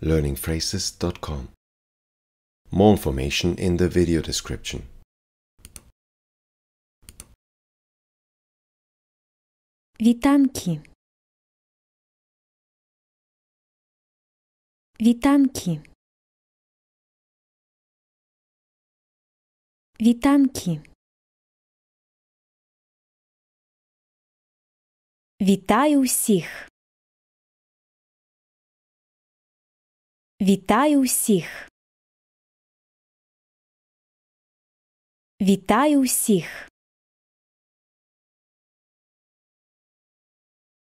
learningphrases.com. More information in the video description. Witanki. Witanki. Witanki. Вітаю всіх! Вітаю всіх. Вітаю всіх.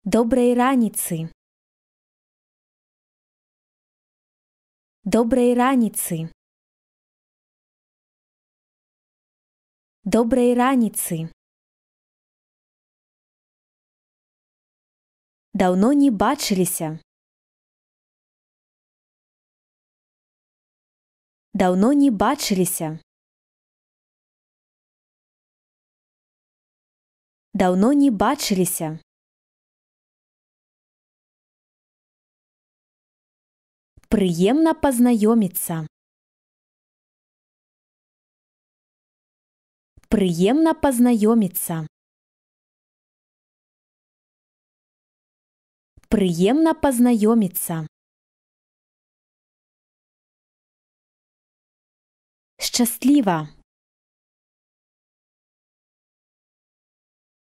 Доброї раніці. Доброї раніці. Доброї раніці. Давно не бачилися. Давно не бачиліся. Давно не бачиліся. Приємно познайомиться. Приємно познайомиться. Приємно познайомиться. Щаслива.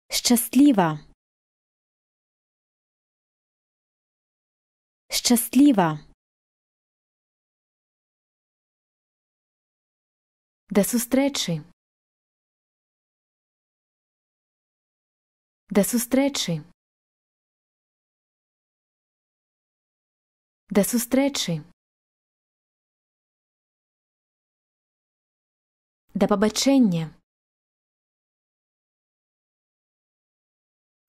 Щаслива. Щаслива. До зустрічі. До зустрічі. До зустрічі. До побачення.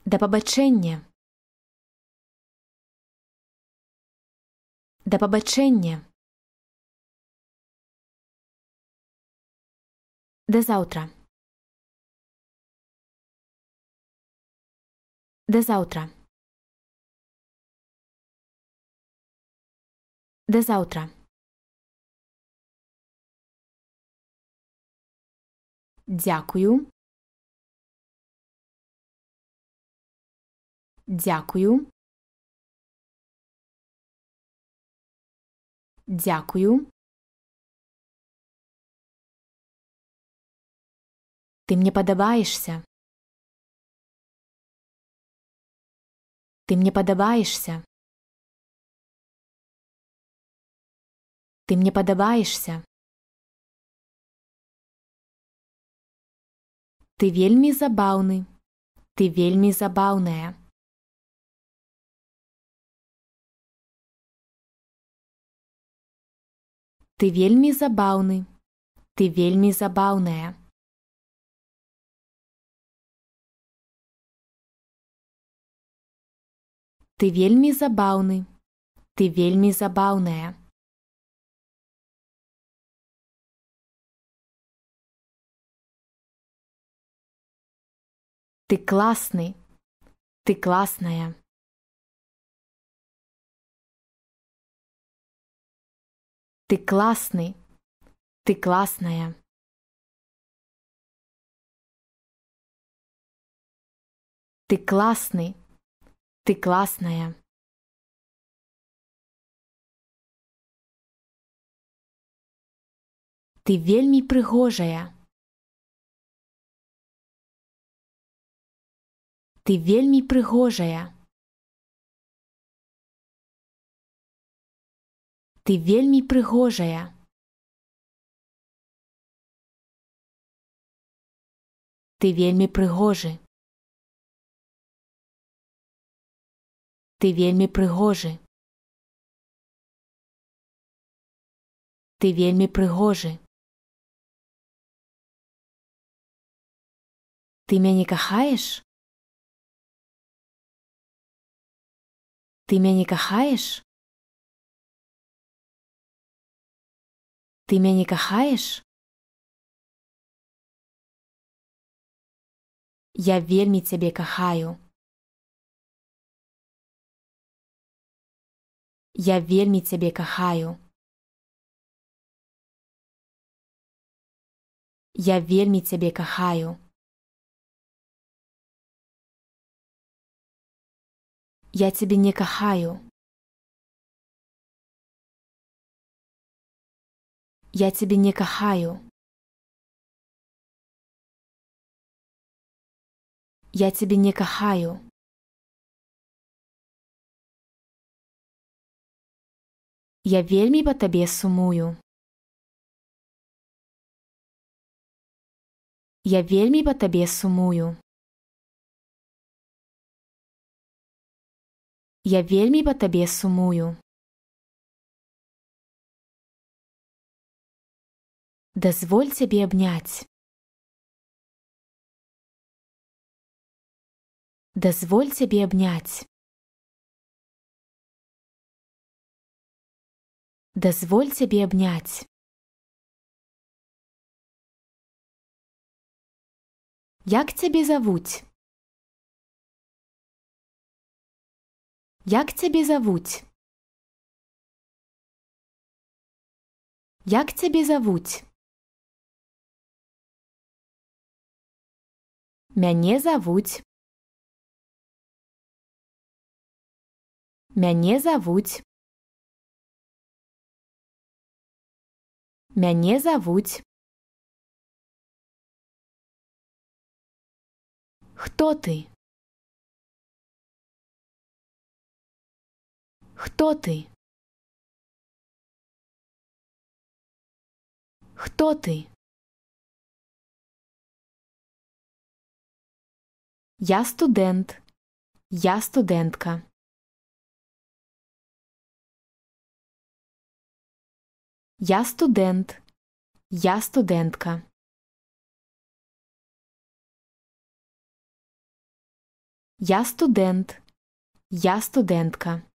До побачення. До побачення. До завтра. До завтра. До завтра. Дякую. Дякую. Дякую. Ты мне подобаешься. Ты мне подобаешься. Ты мне подобаешься. Ты вельми забаўны. Ты вельми забаўная. Ты вельми забаўны. Ты вельми забаўная. Ты вельми забаўны. Ты вельми забаўная. Ты классный. Ты классная. Ты классный. Ты классная. Ты классный. Ты классная. Ты вельми прыгожая. ты вельмі прыгожая. Ты вельмі прыгожая. Ты вельмі прыгожы. Ты вельмі прыгожы. Ты вельмі прыгожы. Ты мяне кахаеш? Ты меня не кахаешь? Ты меня не кахаешь? Я вельми тебе кахаю. Я вельми тебе кахаю. Я вельми тебе кахаю. Я тебе не кахаю. Я тебе не кахаю. Я тебе не кахаю. Я вельми по тебе сумую. Я вельми по тебе сумую. Я вельмі па табе сумую. Дазволь цябе абняць. Дазволь цябе абняць. Дазволь цябе абняць. Як цябе завуць? Як цябе завуць? Як цябе завуць? Мяне завуць. Мяне завуць. Мяне завуць. Хто ты? Хто ти? Хто ти? Я студент. Я студентка. Я студент. Я студентка. Я студент. Я студентка.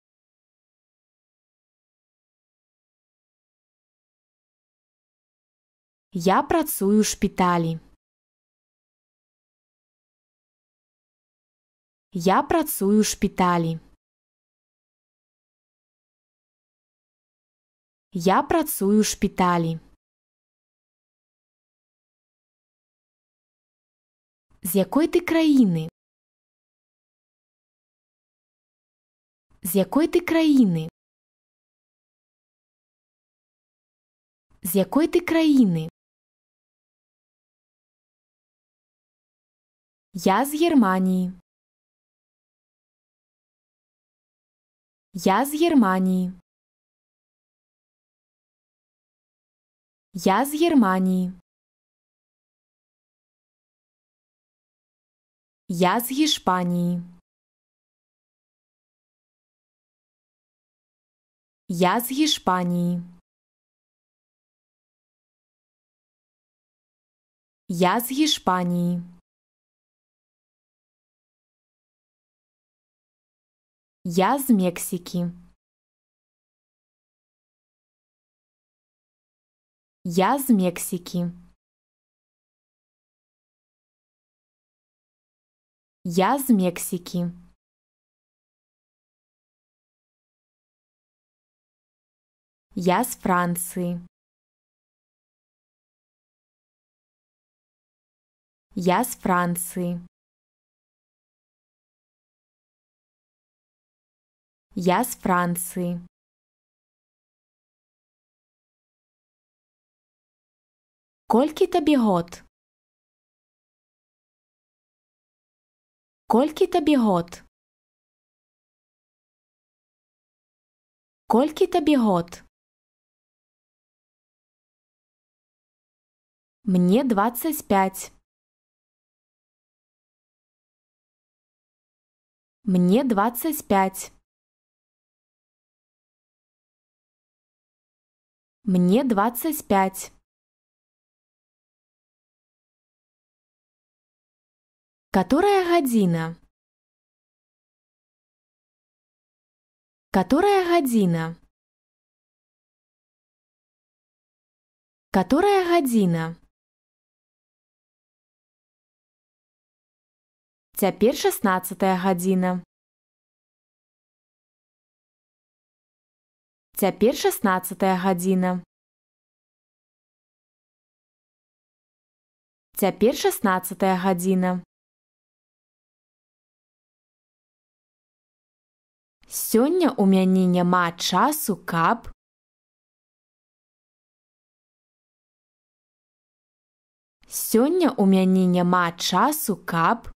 Я працюю ў шпіталі. Я працюю ў шпіталі. Я працюю ў шпіталі. З якої ти країни? З якої ти країни? З якої ти країни? Я з Германии. Я з Германии. Я з Германии. Я з Испании. Я з Испании. Я з Испании. Я из Мексики. Я из Мексики. Я из Мексики. Я з Франции. Я з Франции. Я с Франции. Колькі табе год? Колькі табе год? Колькі табе год? Мне двадцать пять. Мне двадцать пять. Мне двадцать пять. Которая година? Которая година? Которая година? Теперь шестнадцатая година. Цяпер 16 гадзіна. Цяпер 16 гадзіна. Сёння ў мяне няма часу, каб Сёння ў мяне няма часу, каб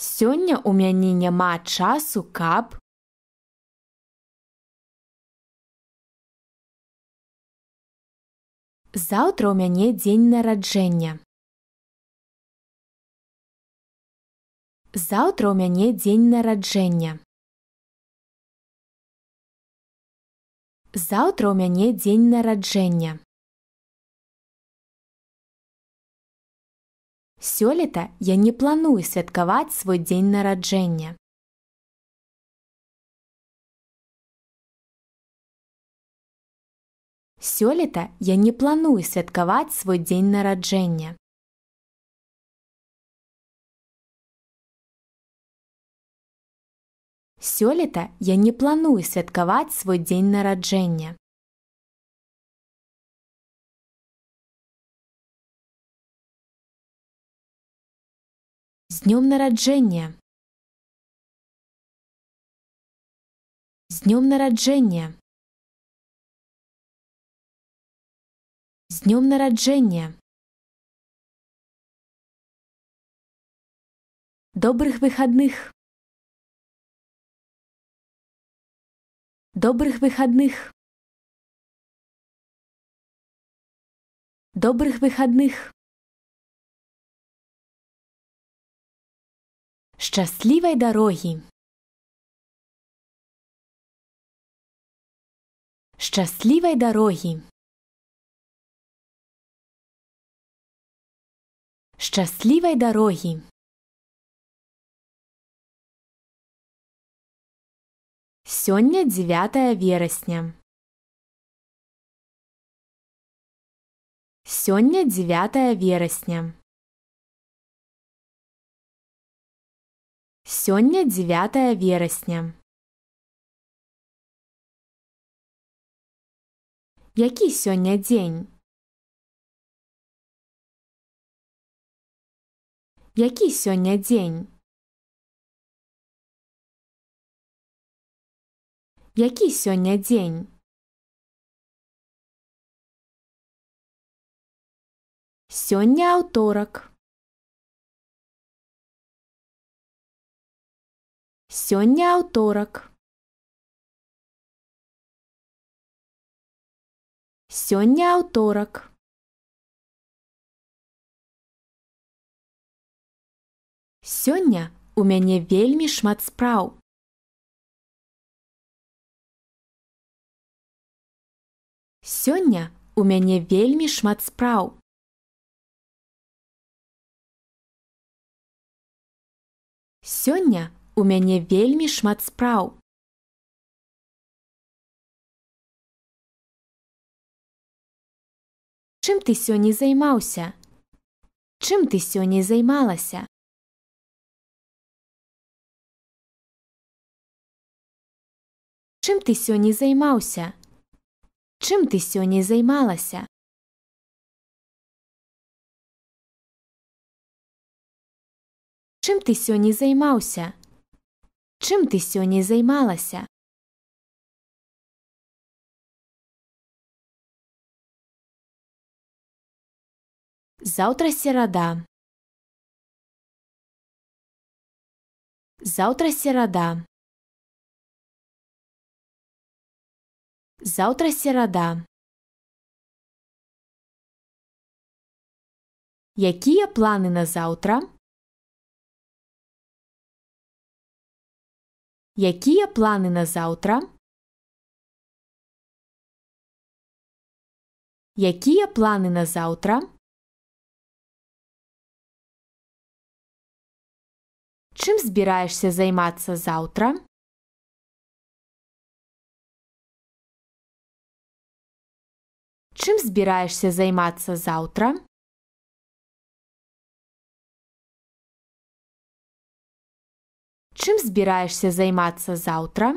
Сёння ў мяне няма часу, каб. Заўтра ў мяне дзень нараджэння. Заўтра ў мяне дзень нараджэння. Заўтра ў мяне дзень нараджэння. Сёлета я не планую святкаваць свой дзень нараджэння. Сёлета я не планую святкаваць свой дзень нараджэння. Сёлета я не планую святкаваць свой дзень нараджэння. С днем народження! З днем народження! З днем народження! Добрых выходных! Добрых выходных! Добрых выходных! Счастливой дороги! Счастливой дороги! Счастливой дороги! Сегодня 9 вересня. Сегодня 9 вересня. Сёння 9 верасня. Які сёння дзень? Які сёння дзень? Які сёння дзень? Сёння аўторак. Сёння аўторак. Сёння аўторак. Сёння у мяне вельмі шмат спраў. Сёння у мяне вельмі шмат спраў. Сёння у мяне вельмі шмат спраў. Чым ты сёння займаўся? Чым ты сёння займалася? Чым ты сёння займаўся? Чым ты сёння займалася? Чым ты сёння займаўся? Чим ти сьогодні займалася? Завтра середа. Завтра середа. Завтра середа. Які є плани на завтра? Якія планы на заўтра? Якія планы на заўтра? Чым збіраешся займацца заўтра? Чым збіраешся займацца заўтра? Чым збіраешся займацца заўтра?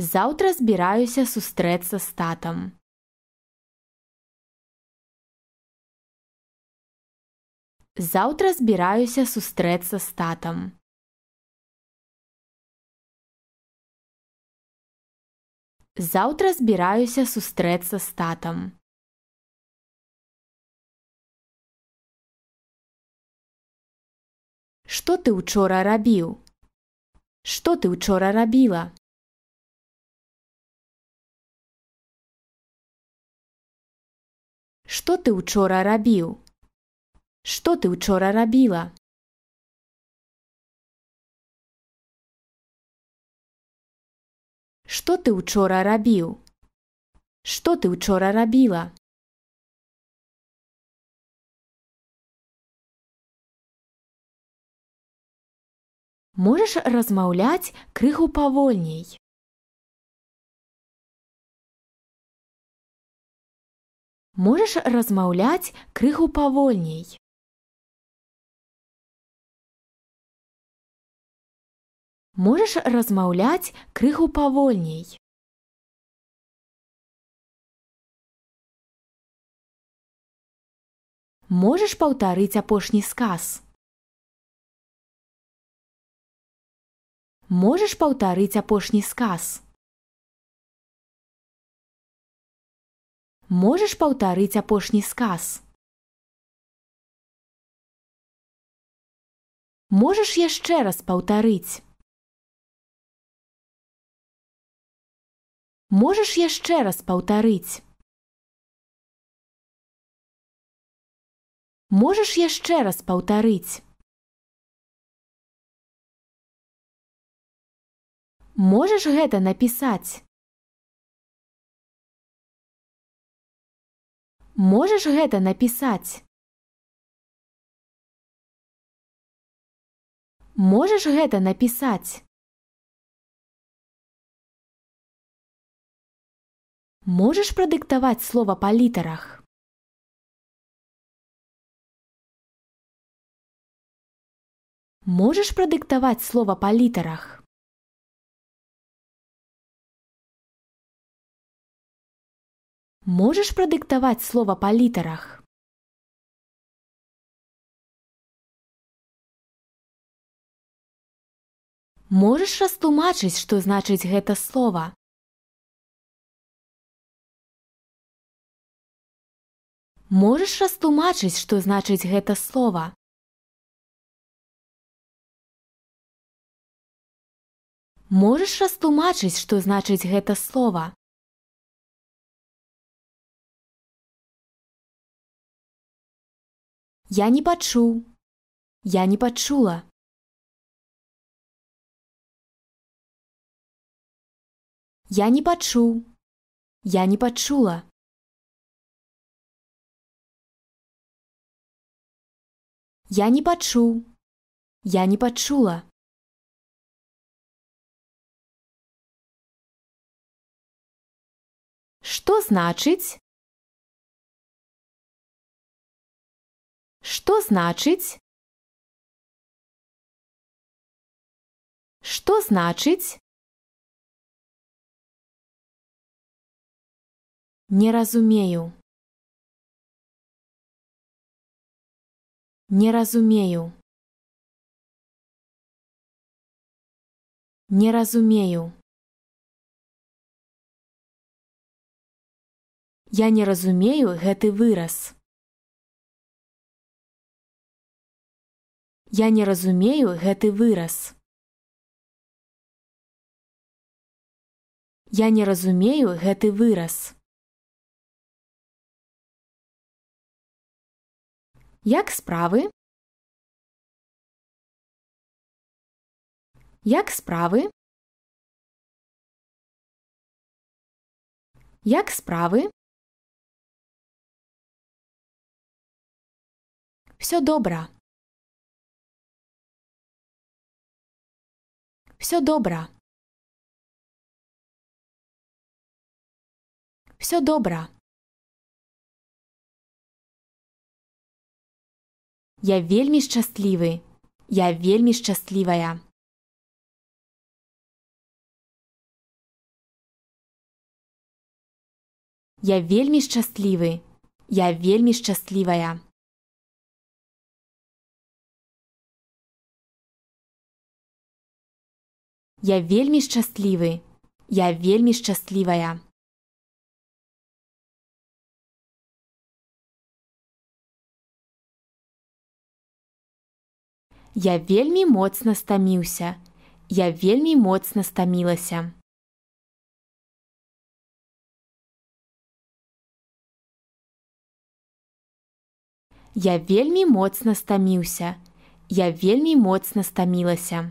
Заўтра збіраюся сустрэцца з татам. Заўтра збіраюся сустрэцца з татам. Заўтра збіраюся сустрэцца з татам. Что ты учора рабіў? Что ты учора рабіла? Что ты учора рабіў? Что ты учора рабіла? Что ты учора рабіў? Что ты учора рабіла? можаш размаўляць крыху павольней. Можаш размаўляць крыху павольней. Можаш размаўляць крыху павольней. Можаш паўтарыць апошні сказ. Можаш паўтарыць апошні сказ. Можаш паўтарыць апошні сказ. Можаш яшчэ раз паўтарыць. Можаш яшчэ раз паўтарыць. Можаш яшчэ раз паўтарыць. можаш гэта напісаць? Можаш гэта напісаць? Можаш гэта напісаць? Можаш прадыктаваць слова па літарах? Можаш прадыктаваць слова па літарах? Можешь продиктовать слово по литерах? Можешь растлумачыць, что значит это слово? Можешь растлумачыць, что значит это слово? Можешь растлумачыць, что значит это слово? Я не пачуў. Я не пачула. Я не пачуў. Я не пачула. Я не пачуў. Я не пачула. Што значыць? Што значыць? Што значыць? Не разумею. Не разумею. Не разумею. Я не разумею гэты выраз. Я не разумею гэты выраз. Я не разумею гэты выраз. Як справы? Як справы? Як справы? Все добра. Все добра. Все добра. Я вельми счастливый. Я вельми счастливая. Я вельми счастливый. Я вельми счастливая. Я вельмі шчаслівы. Я вельмі шчаслівая. Я вельмі моцна стаміўся. Я вельмі моцна стамілася. Я вельмі моцна стаміўся. Я вельмі моцна стамілася.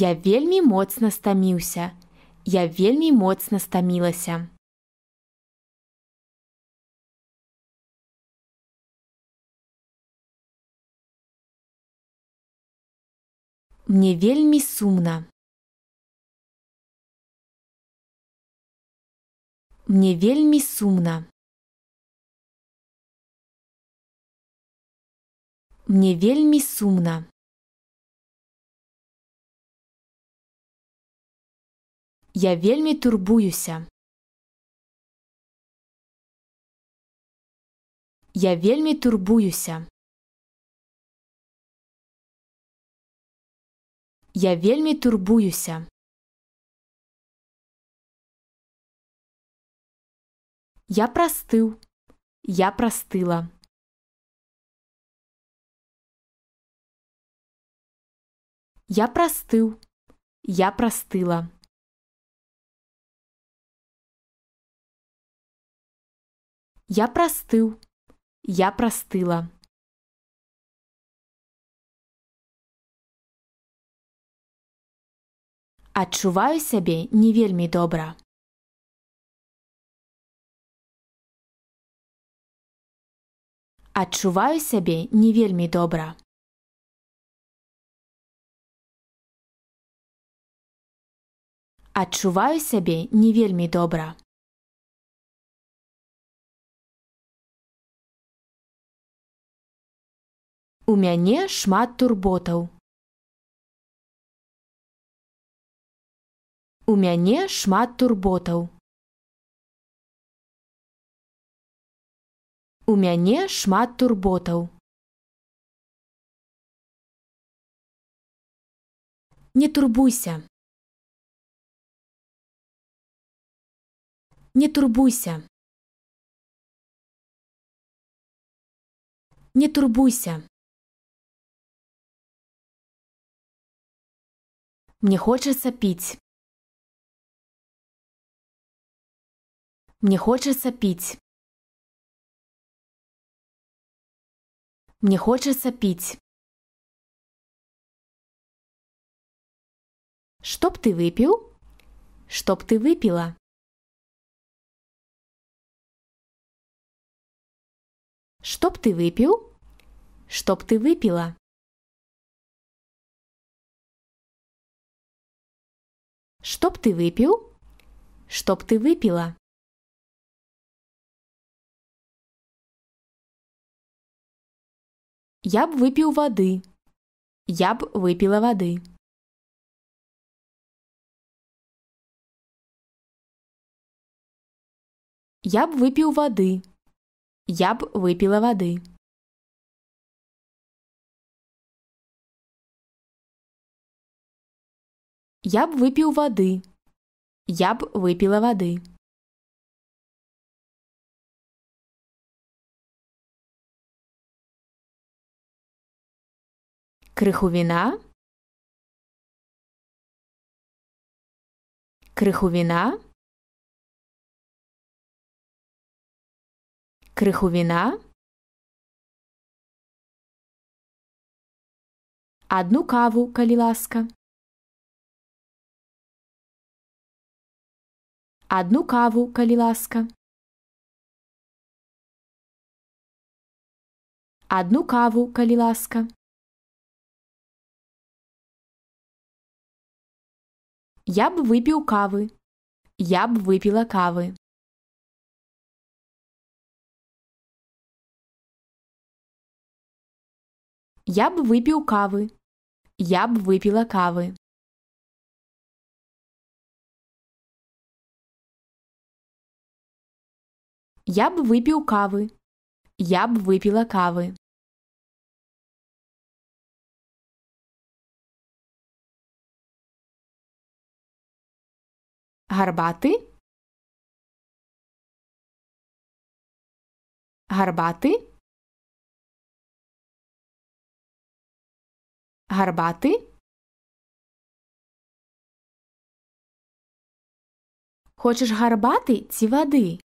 Я вельмі моцна стаміўся. Я вельмі моцна стамілася. Мне вельмі сумна. Мне вельмі сумна. Мне вельмі сумна. Я вельмі турбуюся. Я вельмі турбуюся. Я вельмі турбуюся. Я простыл. Я простыла. Я простыл. Я простыла. Я простыл. Я простыла. Адчуваю себе, не вельми добра. Адчуваю себе, не вельми добра. Адчуваю себе, не вельми добра. У мяне шмат турботаў. У мяне шмат турботаў. У мяне шмат турботаў. Не турбуйся. Не турбуйся. Не турбуйся. Мне хочется пить. Мне хочется пить. Мне хочется пить. Чтоб ты выпил? Чтоб ты выпила? Чтоб ты выпил? Чтоб ты выпила? Чтоб ты выпил? Чтоб ты выпила. Я б выпил воды. Я б выпила воды. Я б выпил воды. Я б выпила воды. Я б выпил воды. Я б выпила воды. Крыху вина. Крыху вина. Крыху вина. Одну каву, Калиласка. ласка. Одну каву, калі ласка. Адну каву, калі ласка. Я б выпіў кавы. Я б выпіла кавы. Я б выпіў кавы. Я б выпіла кавы. Я б випів кави. Я б выпіла кави. Гарбати. Гарбати. Гарбати. Хочеш гарбати ці води?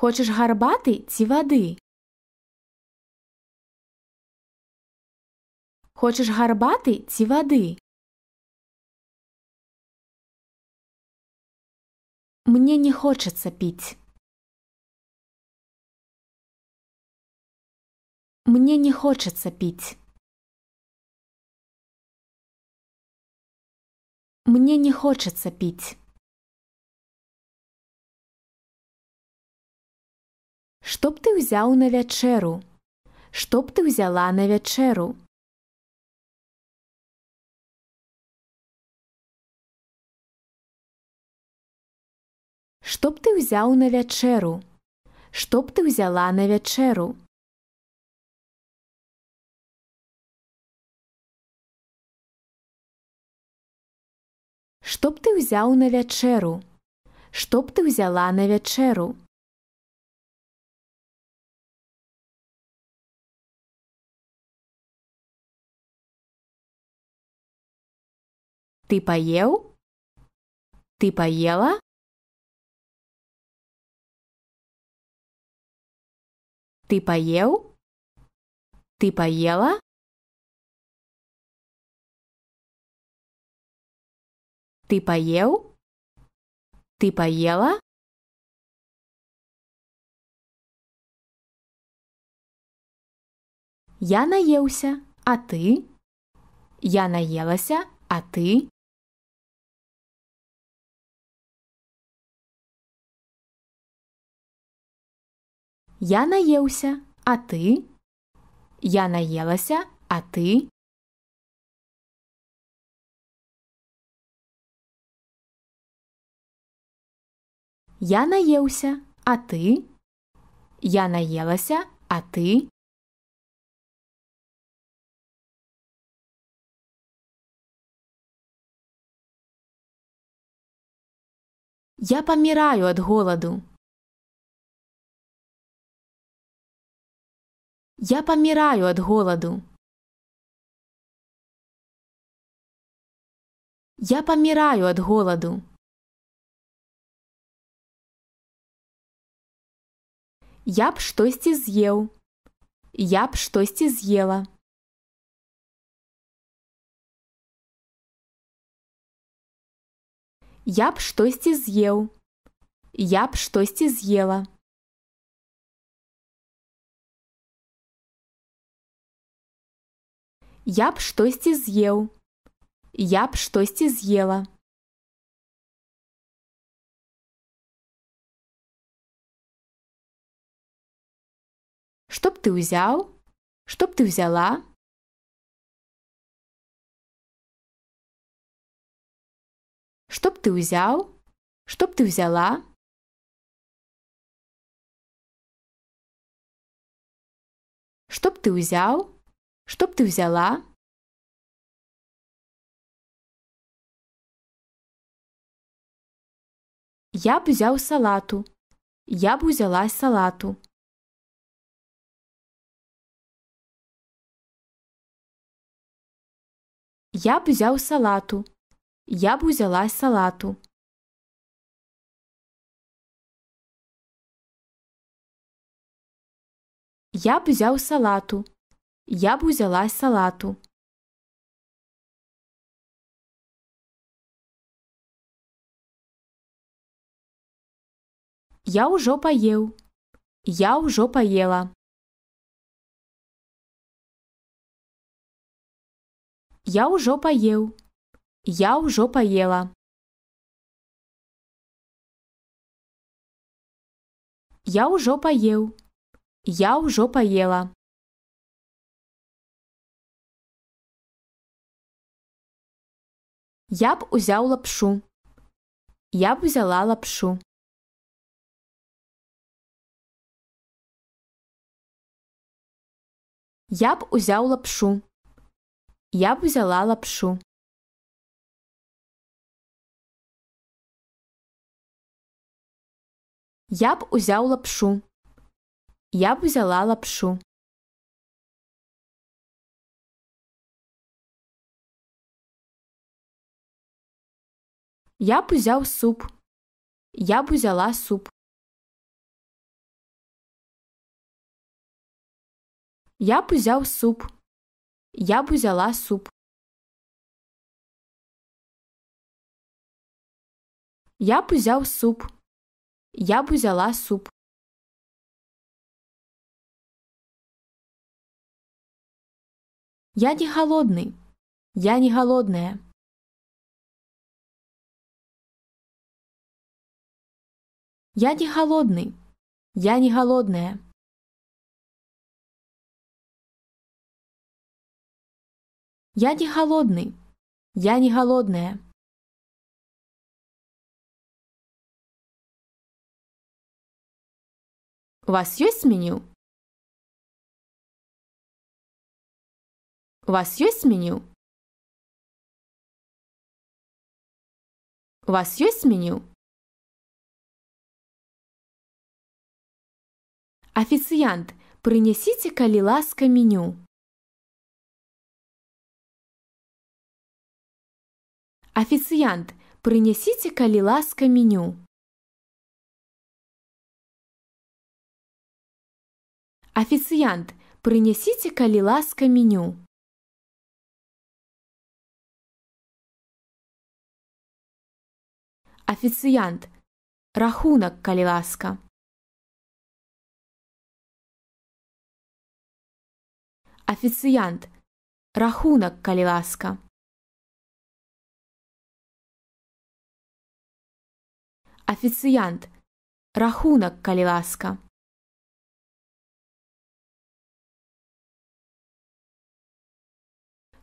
Хочеш гарбати ці води? Хочеш гарбати ці води? Мне не хочется пить. Мне не хочется пить. Мне не хочется пить. Што б ты ўзяў на вячэру? Што б ты ўзяла на вячэру? Што б ты ўзяў на вячэру? Што б ты ўзяла на вячэру? Што б ты ўзяў на вячэру? Што б ты ўзяла на вячэру? Ты поел? Ты поела? Ты поел? Ты поела? Ты поел? Ты поела? Я наелся, а ты? Я наелася, а ты? Я наеўся, а ты? Я наелася, а ты? Я наеўся, а ты? Я наелася, а ты? Я помираю от голоду. Я помираю от голоду. Я помираю от голоду. Я б штось изъел. Я б штось изъела. Я б штось изъел. Я б штось изъела. Я б штосьці з'еў. Я б штосьці з'ела. Што б ты ўзяў? Што б ты взяла? Што б ты ўзяў? Што б ты взяла? Што б ты ўзяў? Что б ты взяла? Я б взяв салату. Я б взяла салату. Я б взяв салату. Я б взяла салату. Я б взяв салату я б узялась салату. Я ўжо паеў. Я ўжо паела. Я ўжо паеў. Я ўжо паела. Я ўжо паеў. Я ўжо паела. Я б узяв лапшу. Я б взяла лапшу. Я б узяв лапшу. Я б взяла лапшу. Я б узяв лапшу. Я б взяла лапшу. Я б узяв суп. Я б узяла суп. Я б узяв суп. Я б узяла суп. Я б узяв суп. Я б узяла суп. Я не голодный. Я не голодная. Я не голодный. Я не голодная. Я не голодный. Я не голодная. У вас есть меню? У вас есть меню? У вас есть меню? Официант, принесите, коли ласка, меню. Официант, принесите, коли ласка, меню. Официант, принесите, коли ласка, меню. Официант, рахунок, коли ласка. Официант. Рахунок, калі ласка. Офіцыянт. Рахунак, калі ласка.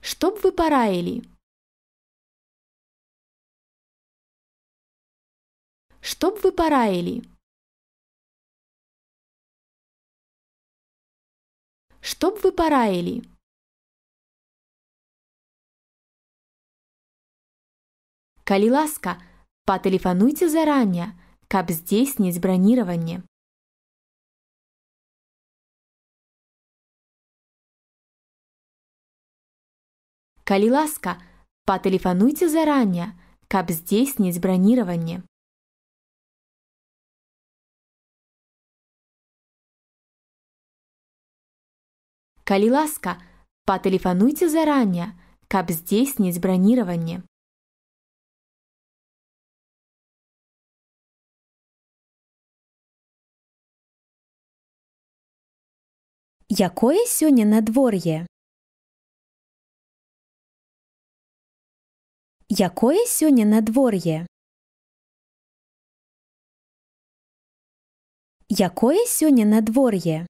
Што б вы параілі? Што б вы параілі? Чтоб вы пораили!» Калі ласка, патэлефануйце заранее, каб здзейсніць браніраванне. Калі ласка, патэлефануйце заранее, каб здзейсніць браніраванне. Калі ласка, патэлефануйце заранее, каб здзейсніць браніраванне. Якое сегодня на дворе? Якое сегодня на дворе? Якое сегодня на дворе?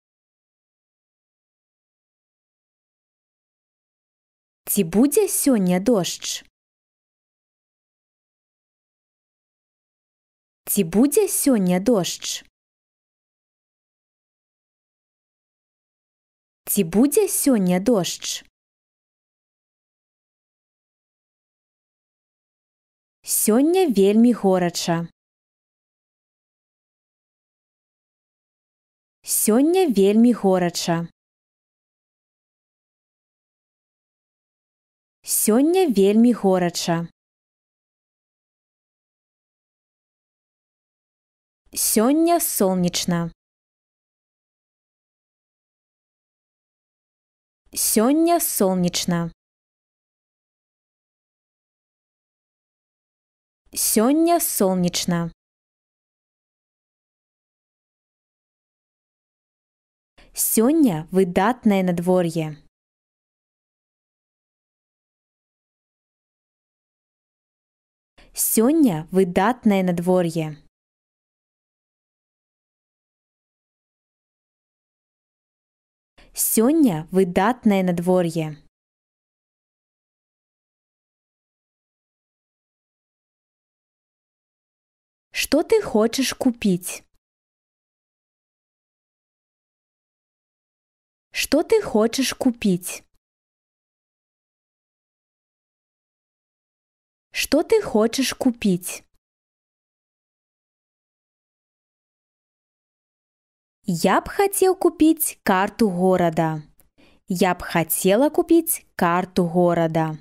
Ці будзе сёння дождж? Ці будзе сёння дождж? Ці будзе сёння дождж? Сёння вельми горача. Сёння вельми горача. Сёння вельмі горача. Сёння сонечна. Сёння сонечна. Сёння сонечна. Сёння выдатнае надвор'е. Сёння выдатнае надвор'е. Сёння выдатнае надвор'е. Что ты хочешь купить? Что ты хочешь купить? Что ты хочешь купить? Я б хотел купить карту города. Я б хотела купить карту города.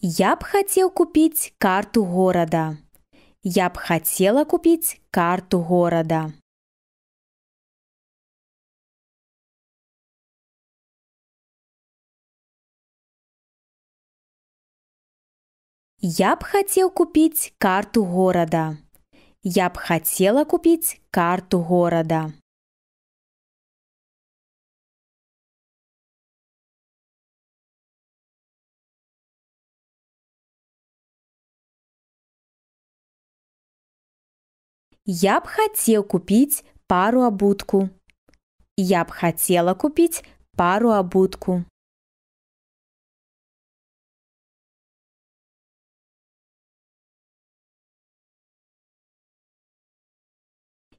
Я б хотел купить карту города. Я б хотела купить карту города. Я б хотел купить карту города. Я б хотела купить карту города. Я б хотел купить пару обутку. Я б хотела купить пару обутку.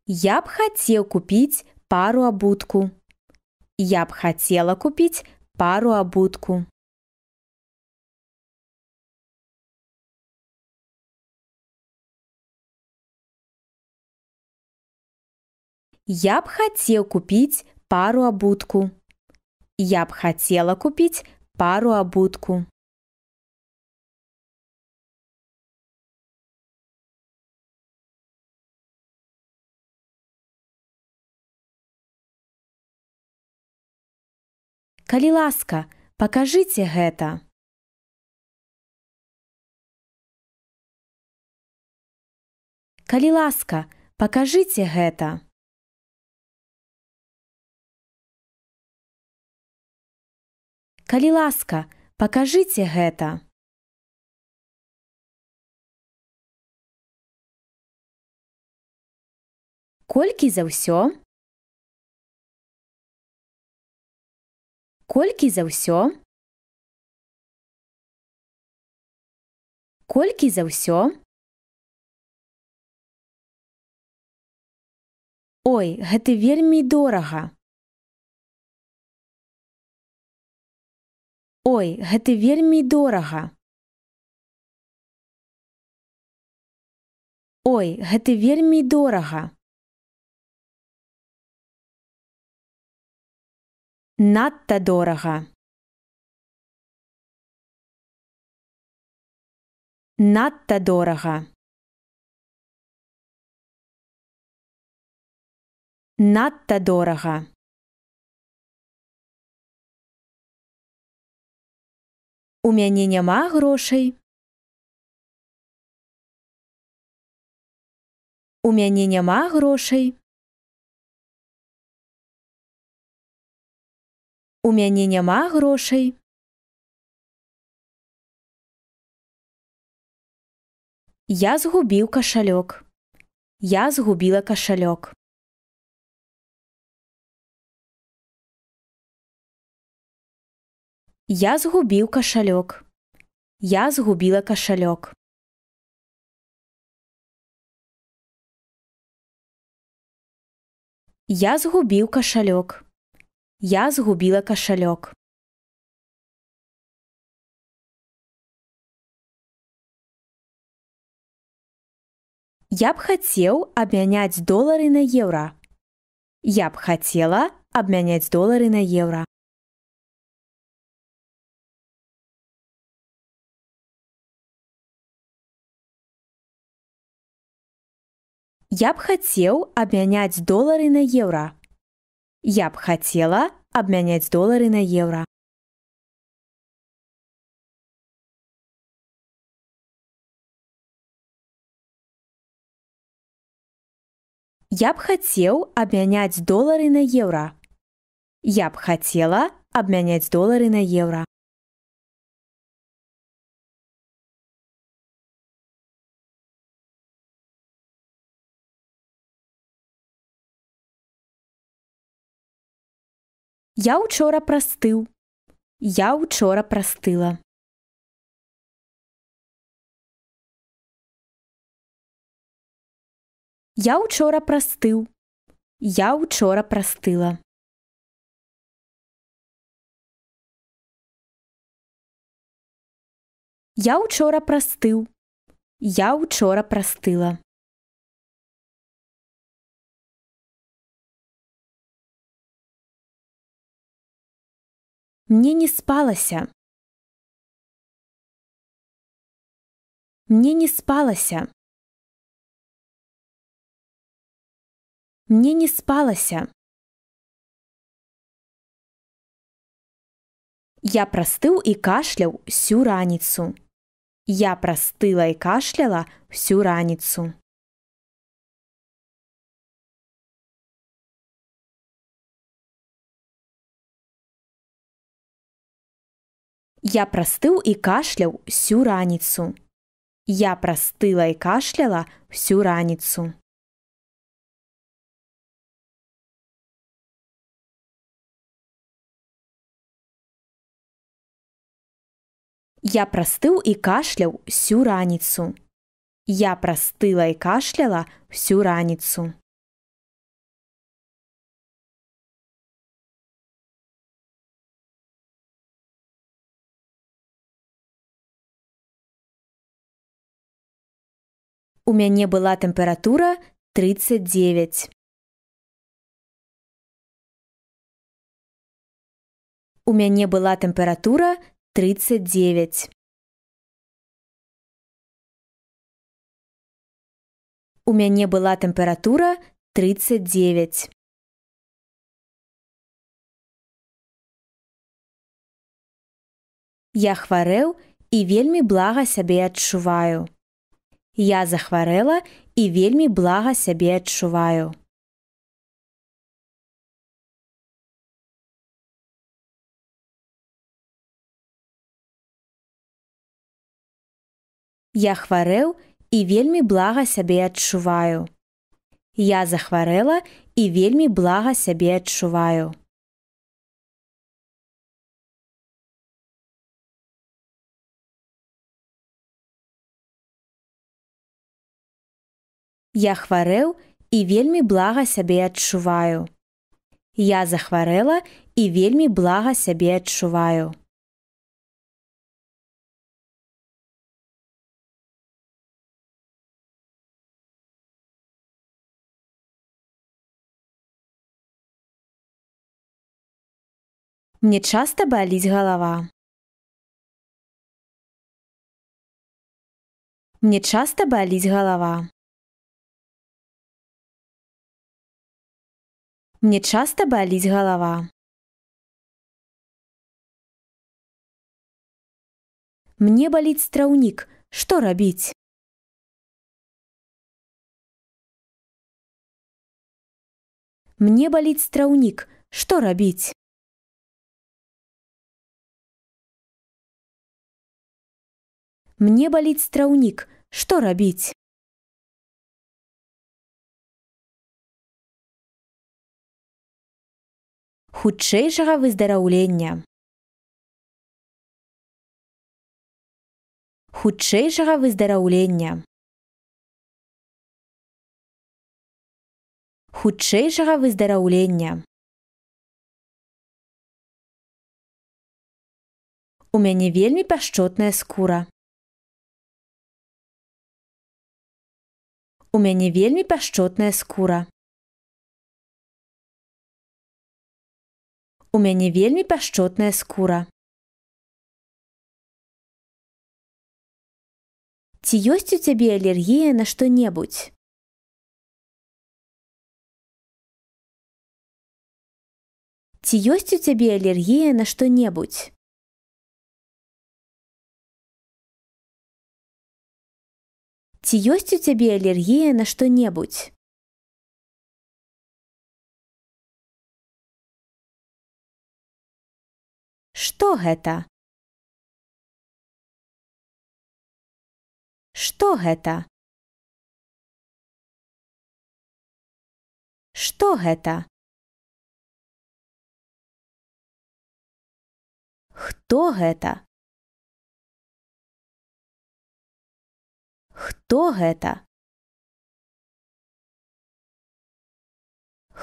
Я б хотел купить пару обутку. Я б хотела купить пару обутку. Я б хотел купить пару обутку. Я б хотела купить пару обутку. калі ласка, пакажыце гэта. Калі ласка, пакажыце гэта. Калі ласка, пакажыце гэта. Колькі за ўсё? колькі за ўсё колькі за ўсё ой гэта вельмі дорага ой гэта вельмі дорага ой гэта вельмі дорага надта дорага надта дорага надта дорага у мяне няма грошай у мяне няма грошай у У мяне няма грошай. Я згубіў кашалёк. Я згубіла кашалёк. Я згубіў кашалёк. Я згубіла кашалёк. Я згубіў кашалёк. Я сгубила кошелек. Я б хотел обменять доллары на евро. Я б хотела обменять доллары на евро. Я б хотел обменять доллары на евро. Я б хотела обменять доллары на евро. Я б хотел обменять доллары на евро. Я б хотела обменять доллары на евро. Я учора простив. Я учора простила. Я учора простив. Я учора простила. Я учора простив. Я учора простила. Мне не спалася. Мне не спалася. Мне не спалася. Я простыл и кашлял всю раніцу. Я простыла и кашляла всю раніцу. Я прастыў и кашлял всю раніцу. Я простыла и кашляла всю раніцу. Я прастыў и кашлял всю раніцу. Я простыла и кашляла всю раніцу. у мяне была тэмпература 39. У мяне была тэмпература 39. У мяне была тэмпература 39. Я хварэў і вельмі блага сябе адчуваю. Я захварэла і вельмі блага сябе адчуваю. Я хварэў і вельмі блага сябе адчуваю. Я захварэла і вельмі блага сябе адчуваю. Я хварэў і вельмі блага сябе адчуваю. Я захварэла і вельмі блага сябе адчуваю. Мне часта баліць галава. Мне часта баліць галава. Мне часто болит голова. Мне болит страўнік, Что робить? Мне болит страўнік, Что робить? Мне болит страўнік, Что робить? хутчэйшага выздараўлення. хутчэйшага выздараўлення. хутчэйшага выздараўлення. У мяне вельмі пяшчотная скура. У мяне вельмі пяшчотная скура. У мяне вельмі пяшчотная скура. Ці ёсць у цябе алергія на што-небудзь? Ці ёсць у цябе алергія на што-небудзь? Ці ёсць у цябе алергія на што-небудзь? Што гэта? Што гэта? Што гэта? Хто гэта? Хто гэта?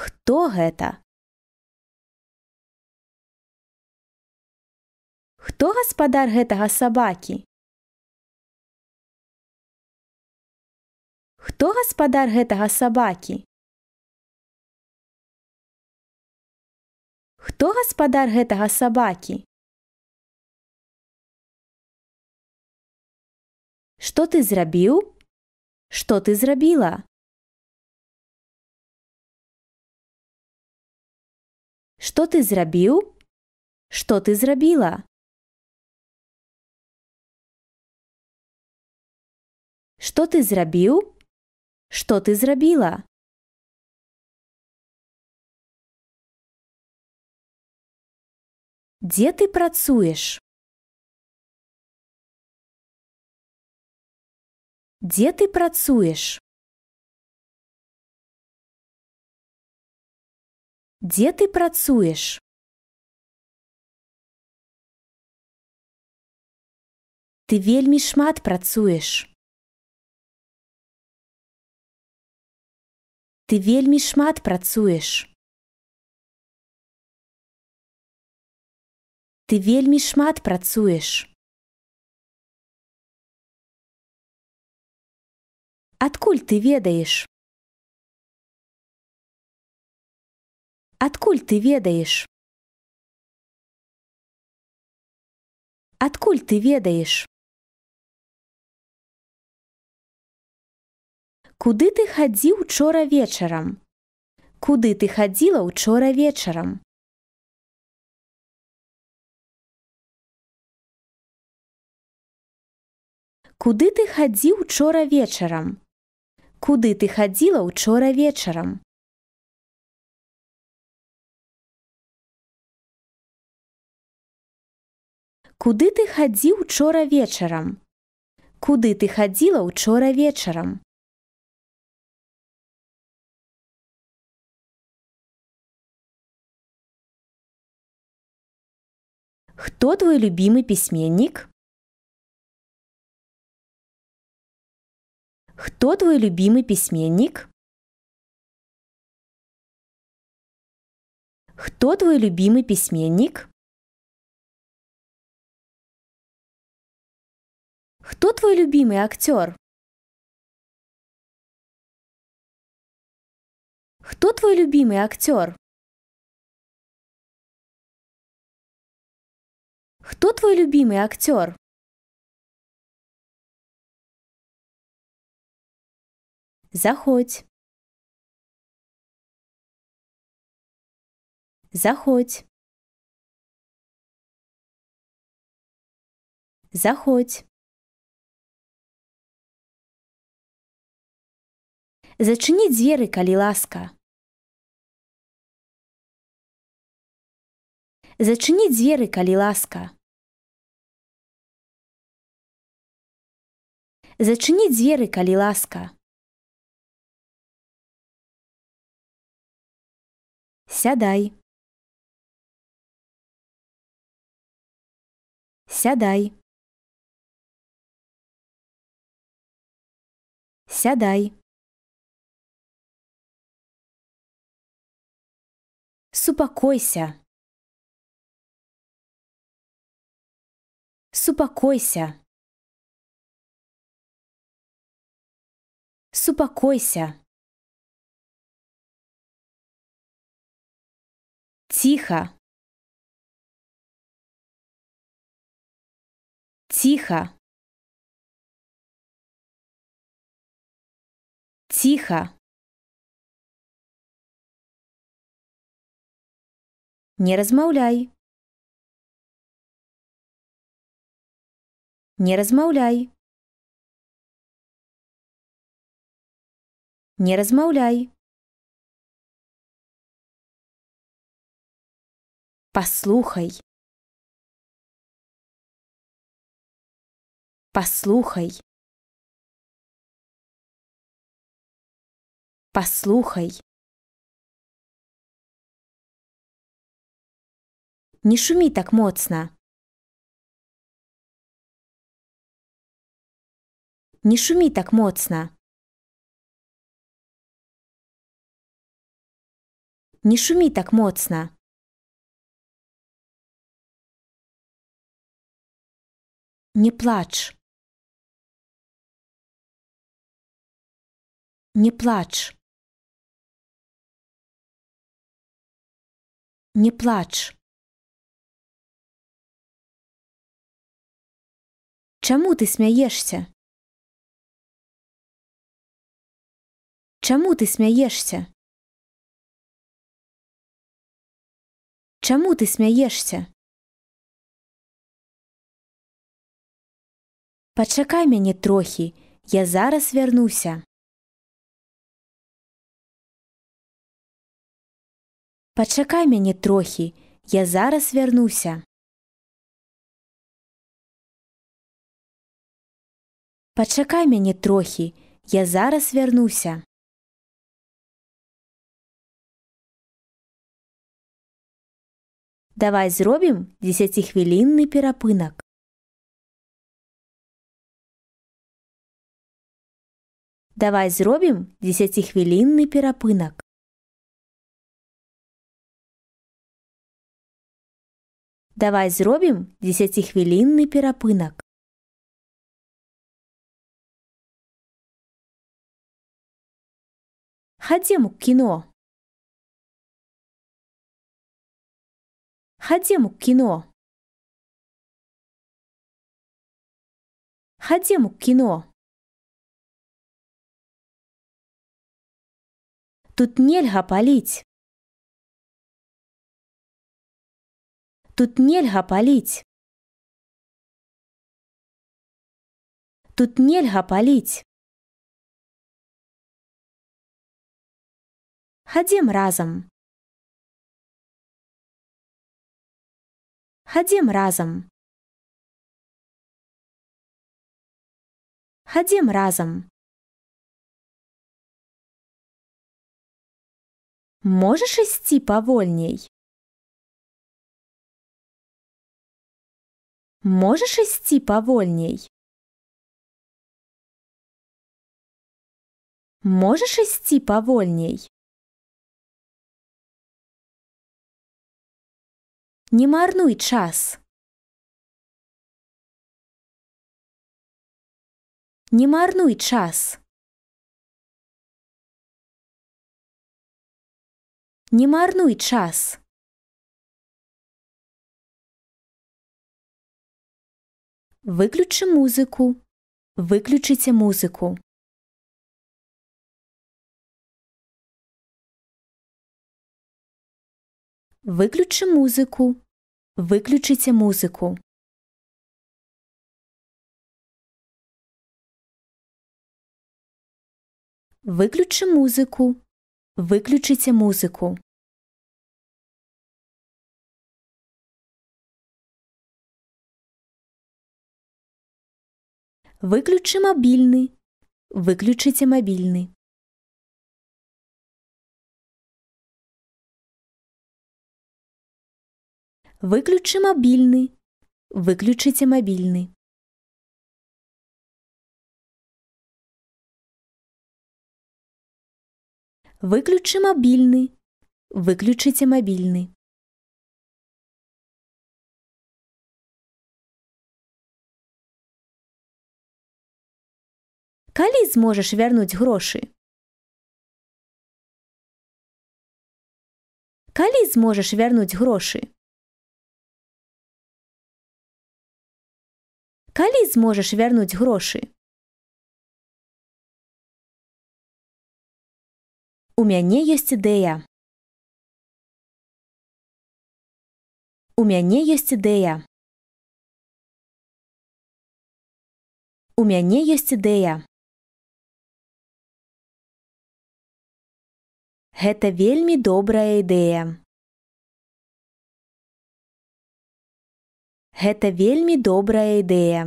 Хто гэта? Кто гаспадар гэтага сабакі? Хто гаспадар гэтага сабакі? Хто гаспадар гэтага сабакі? Што ты зрабіў? Што ты зрабіла? Што ты зрабіў? Што ты зрабіла? Што ты зрабіў? Што ты зрабіла? Дзе ты працуеш? Дзе ты працуеш? Дзе ты працуеш? Ты вельмі шмат працуеш. ты вельмі шмат працуеш. Ты вельмі шмат працуеш. Адкуль ты ведаеш? Адкуль ты ведаеш? Адкуль ты ведаеш? Куды ты хадзіў учора вечарам? Куды ты хадзіла учора вечарам? Куды ты хадзіў учора вечарам? Куды ты хадзіла учора вечарам? Куды ты хадзіў учора вечарам? Куды ты хадзіла учора вечарам? Кто твой любимый письменник? Кто твой любимый письменник? Кто твой любимый письменник? Кто твой любимый актер? Кто твой любимый актер? Кто твой любимый актер? Заходь. Заходь. Заходь. Зачини дзверы, калі ласка. Зачыні дзверы, калі ласка. Зачыні дзверы, калі ласка. Сядай. Сядай. Сядай. Супакойся. Супакойся. Макс, Тихо. Тихо. Тихо. Не размаўляй. Не размаўляй. Не размаўляй. Паслухай. Паслухай. Паслухай. Не шумі так моцна. Не шумі так моцна. не шумі так моцна. Не плач. Не плач. Не плач. Чаму ты смяешся? Чаму ты смяешся? Чаму ты смяешся? Пачакай мяне трохі, я зараз вярнуся. Пачакай мяне трохі, я зараз вярнуся. Пачакай мяне трохі, я зараз вярнуся. Давай зробім 10-хвілінны перапынак. Давай зробім 10-хвілінны перапынак. Давай зробім 10-хвілінны перапынак. Хадзім у кіно. Ходим к кино. Ходим к кино. Тут нельга палить. Тут нельга палить. Тут нельга палить. Ходим разом. Ходім разом. Ходім разом. Можешь идти повольней? Можешь идти повольней? Можешь идти повольней? Не марнуй час. Не марнуй час. Не марнуй час. Виключи музику. Виключиться музику. Виключи музику. Виключиться музику. Виключи музику. Виключиться музику. Виключи мобільний. Виключиться мобільний. Виключи мобільний. Виключиться мобільний. Виключи мобільний. Виключиться мобільний. Калі зможеш вернуть гроші. Калі зможеш вернуть гроші. калі зможаш вярнуць грошы. У мяне ёсць ідэя. У мяне ёсць ідэя. У мяне ёсць ідэя. Гэта вельмі добрая ідэя. Гэта вельмі добрая ідэя.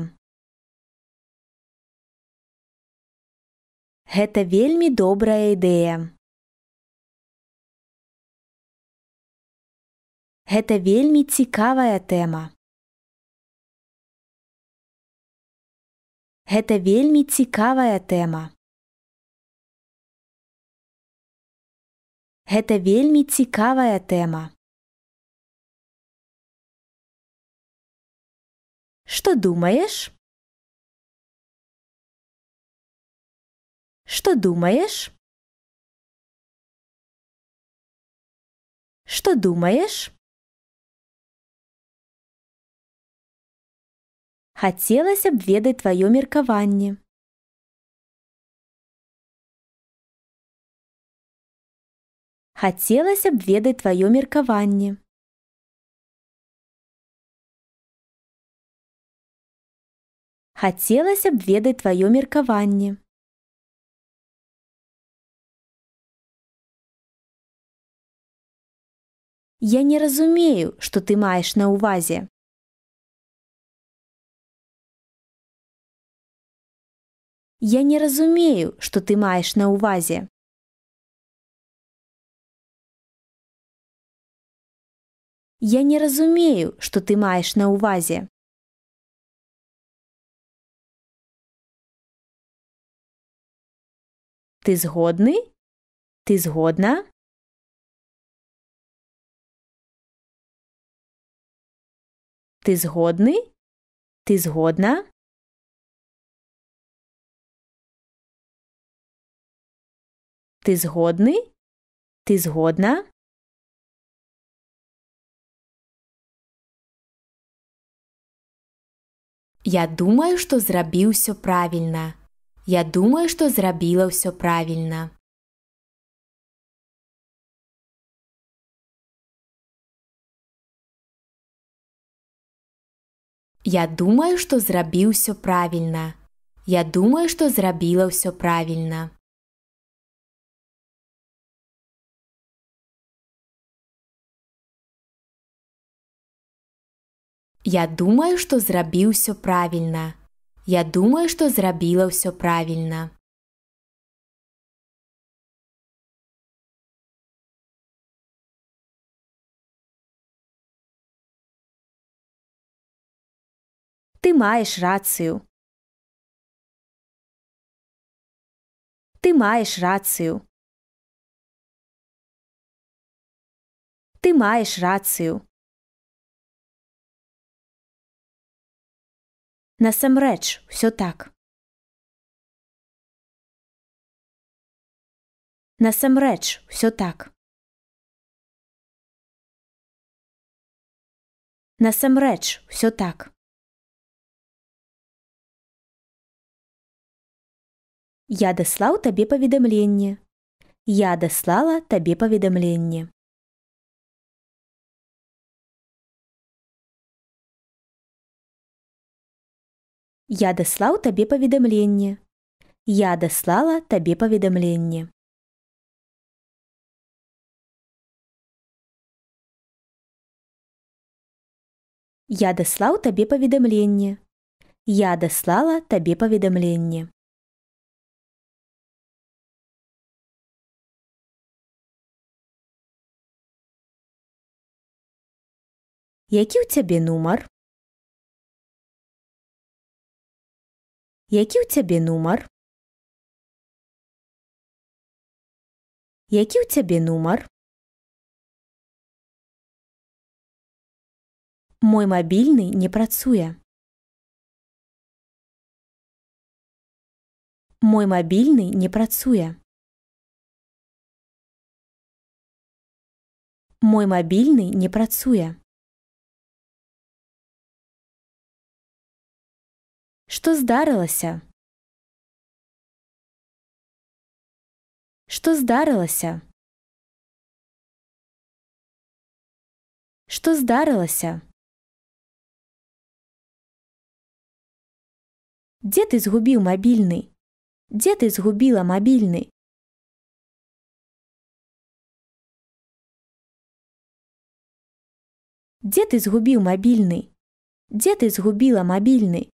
Гэта вельмі добрая ідэя. Гэта вельмі цікавая тэма. Гэта вельмі цікавая тэма. Гэта вельмі цікавая тэма. Что думаешь? Что думаешь? Что думаешь? Хотелось обведать твое меркование. Хотелось обведать твое меркование. хацелася б ведаць тваё меркаванне. Я не разумею, што ты маеш на ўвазе. Я не разумею, што ты маеш на ўвазе. Я не разумею, што ты маеш на ўвазе. Ти згодний? Ти згодна? Ти згодний? Ти згодна? Ти згодний? Ти згодна? Я думаю, что зробив все правильно. Я думаю, что зрабіла ўсё правільна. Я думаю, што зрабіў усё правільна. Я думаю, што зрабіла ўсё правільна. Я думаю, что зрабіў усё правільна. Я думаю, что зрабіла ўсё правільна. Ты маеш рацыю. Ты маеш рацыю. Ты маеш рацыю. Насамрэч, усё так. Насамрэч, усё так. Насамрэч, усё так. Я даслаў табе паведамленне. Я даслала табе паведамленне. Я даслаў табе паведамленне. Я даслала табе паведамленне. Я даслаў табе паведамленне. Я даслала табе паведамленне. Які ў цябе нумар? Які у цябе нумар? Які ў цябе нумар? Мой мабільны не працуе. Мой мабільны не працуе. Мой мабільны не працуе. Что здарылася? Что здарылася? Что здарылася? Дзе ты згубіў мабільны? Дзе ты згубіла мабільны? Дзе ты згубіў мобильный. Дзе ты згубіла мабільны?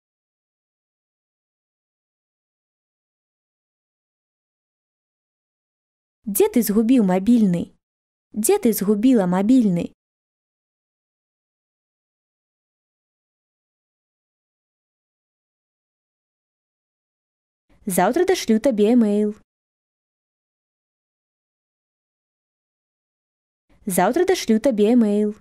Дзе ты згубіў мабільны? Дзе ты згубіла мабільны? Заўтра дашлю табе эмейл. Заўтра дашлю табе эмейл.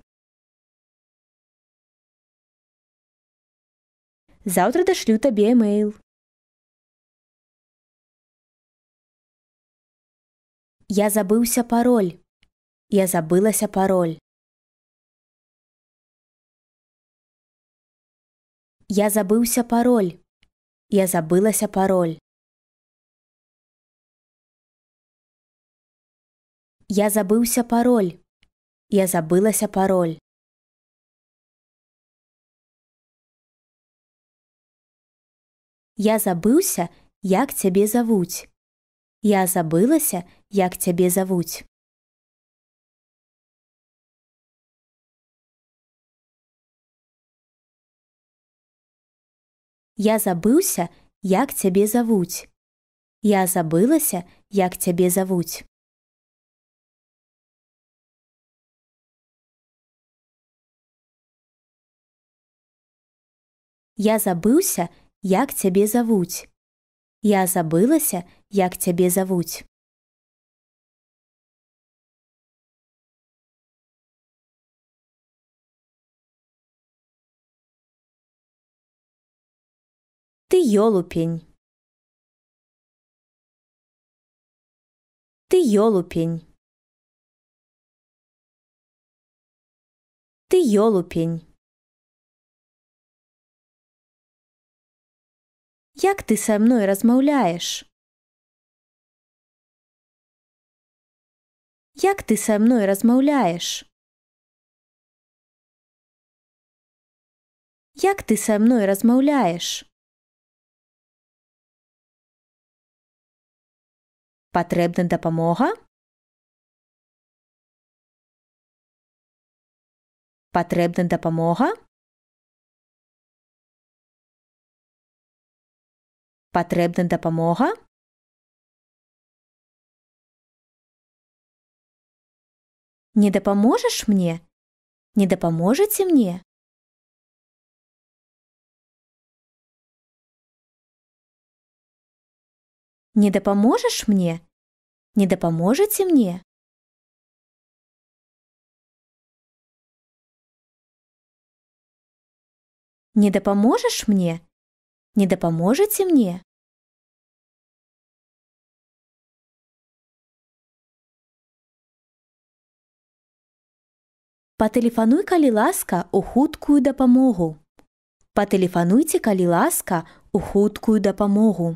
Заўтра дашлю табе эмейл. Я забыўся пароль. Я забылася пароль. Я забыўся пароль. Я забылася пароль. Я забыўся пароль. Я забылася пароль. Я забыўся, як цябе завуць. Я забылася, як цябе завуць. Я забыўся, як цябе завуць. Я забылася, як цябе завуць. Я забыўся, як цябе завуць. Я забылася, як цябе завуць. Ты ёлупень. Ты ёлупень. Ты ёлупень. Як ти со мною розмовляєш? Як ти со мною розмовляєш? Як ти са мною розмовляєш? Потрібна допомога? Потрібна допомога? патрэбна дапамога? Не дапаможаш мне? Не допоможете мне? Не дапаможаш мне? Не допоможете мне? Не дапаможаш мне? Не допоможете мне?» Патэлефануй, калі ласка, у хуткую дапамогу. Патэлефануйце, калі ласка, у хуткую дапамогу.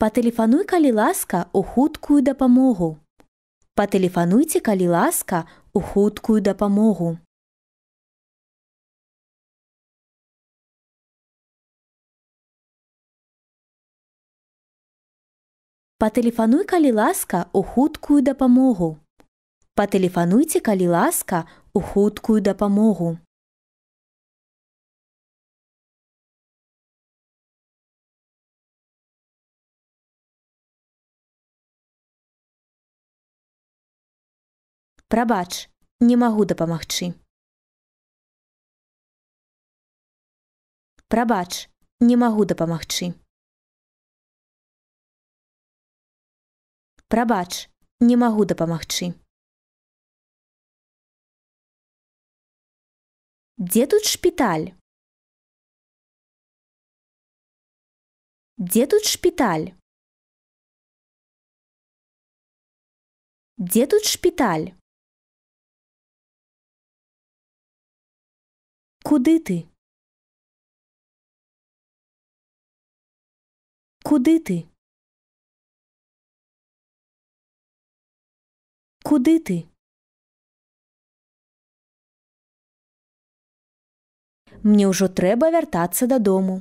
Патэлефануй, калі ласка, у хуткую дапамогу. Патэлефануйце, калі ласка, у хуткую дапамогу. Патэлефануй, калі ласка, у хуткую дапамогу. Патэлефануйце, калі ласка, у хуткую дапамогу. прабач, не магу дапамагчы. Прабач, не магу дапамагчы. Прабач, не магу дапамагчы. Дзе тут шпіталь? Дзе тут шпіталь? Дзе тут шпіталь? Куды ты? Куды ты? Куды ты? Мне ўжо трэба вяртацца дадому.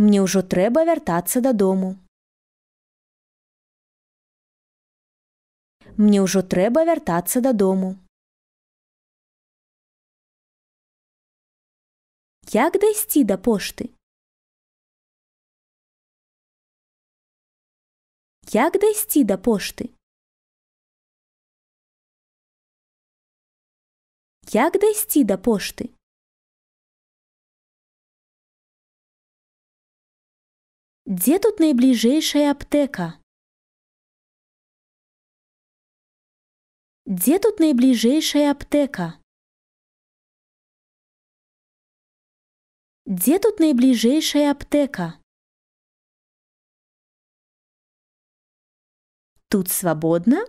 Мне ўжо трэба вяртацца дадому. Мне ўжо трэба вяртацца дадому. як дайсці да пошты? Як дайсці да пошты? Як дайсці да пошты? Дзе тут найбліжэйшая аптэка? Дзе тут найбліжэйшая аптэка? Где тут найбліжэйшая аптека? Тут свободно?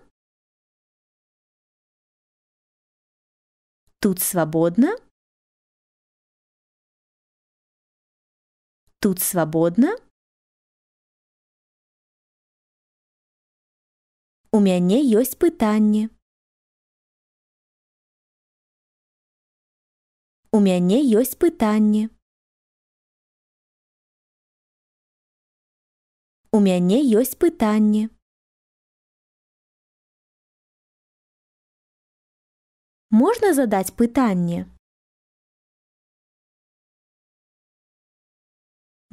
Тут свободно? Тут свободно? У меня есть пытание. У меня есть пытание. У мяне ёсць пытанне. Можна задаць пытанне.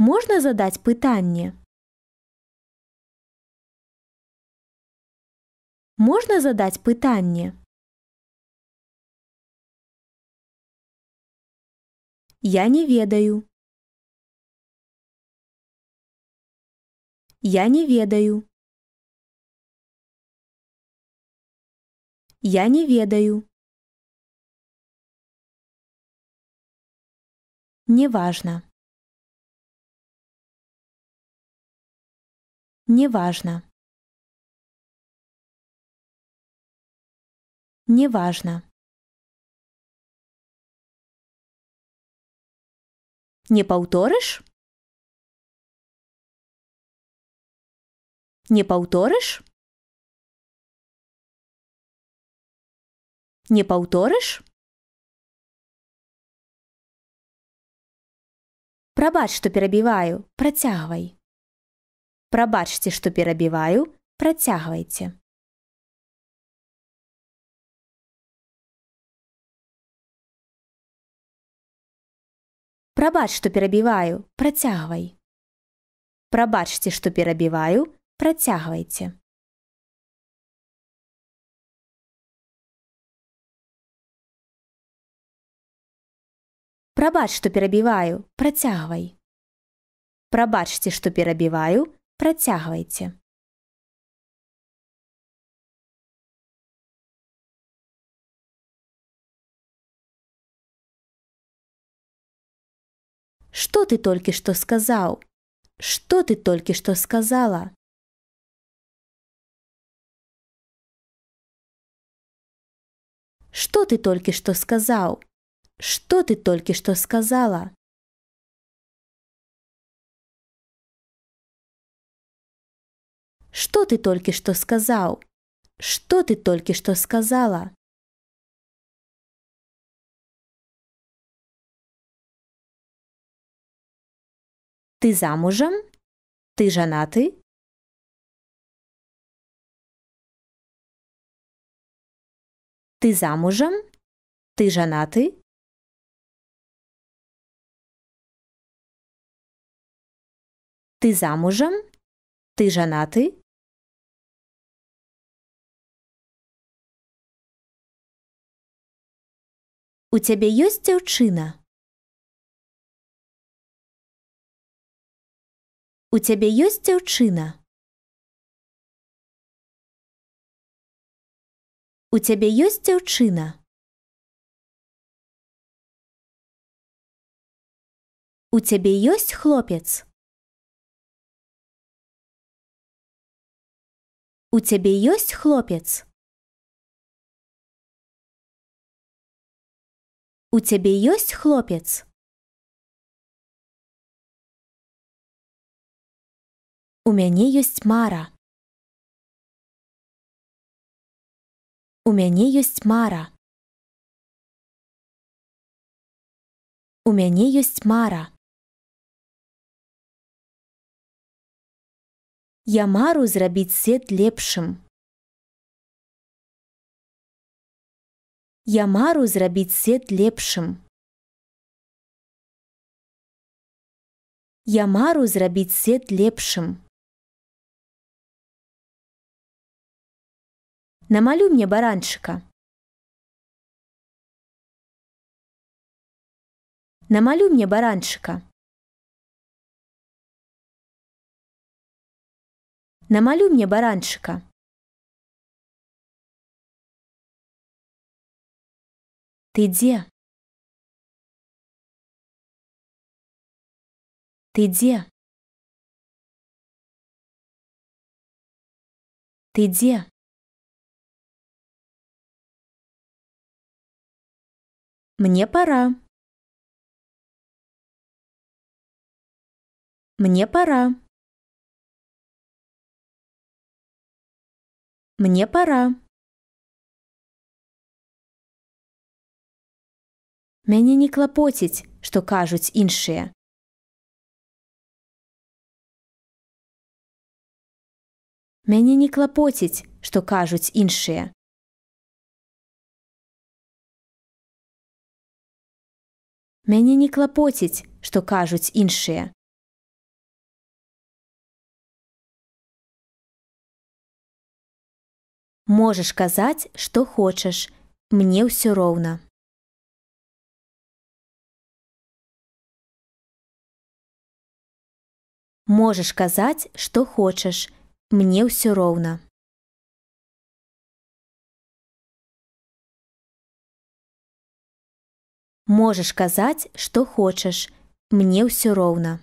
Можна задаць пытанне. Можна задаць пытанне. Я не ведаю. Я не ведаю. Я не ведаю. Неважно. Неважно. Неважно. Не паўторыш? Не паўторыш? Не паўторыш? Прабач, што перабіваю, працягвай. Прабачце, што перабіваю, працягвайце. Прабач, што перабіваю, працягвай. Прабачце, што перабіваю, працягвай. Працягвайце. Прабач, што перабіваю, працягвай. Прабачце, што перабіваю, працягвайце. Што ты толькі што сказаў? Што ты толькі што сказала? Что ты только что сказал? Что ты только что сказала? Что ты только что сказал? Что ты только что сказала? Ты замужем? Ты женатый? Ты замужем? Ты женаты? Ты замужем? Ты женаты? У тебя есть дзяўчына? У тебя есть дзяўчына? У цябе ёсць дзяўчына? У цябе ёсць хлопец? У цябе ёсць хлопец? У цябе ёсць хлопец? У мяне ёсць мара. У мяне ёсць мара. У мяне ёсць мара. Я мару зрабіць свет лепшым. Я мару зрабіць свет лепшым. Я мару зрабіць свет лепшым. Я мару Намалюй мне баранчика. Намалюй мне баранчика. Намалюй мне баранчика. Ты где? Ты где? Ты где? Мне пора. Мне пора. Мне пора. Мяне не клопотить, что кажуць іншыя. Мяне не клопотить, что кажуць іншыя. мяне не клапоціць, што кажуць іншыя. Можаш казаць, што хочаш, мне ўсё роўна. Можаш казаць, што хочаш, мне ўсё роўна. Можаш казаць, што хочаш, мне ўсё роўна.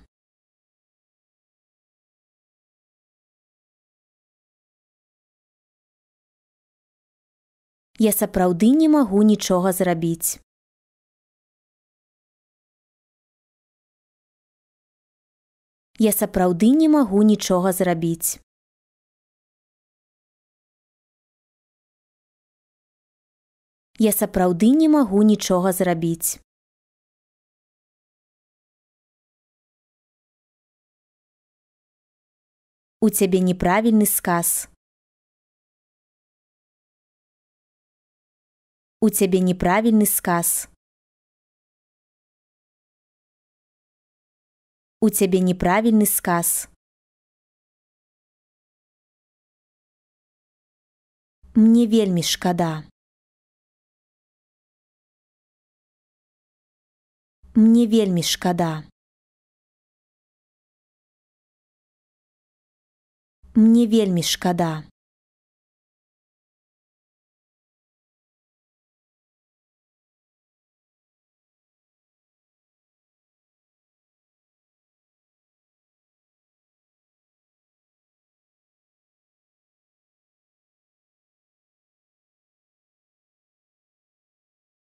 Я сапраўды не магу нічога зрабіць. Я сапраўды не магу нічога зрабіць. Я сапраўды не магу нічога зрабіць. У цябе неправільны сказ. У цябе неправільны сказ. У цябе неправільны сказ. Мне вельмі шкада. мне вельмі шкада. Мне вельмі шкада.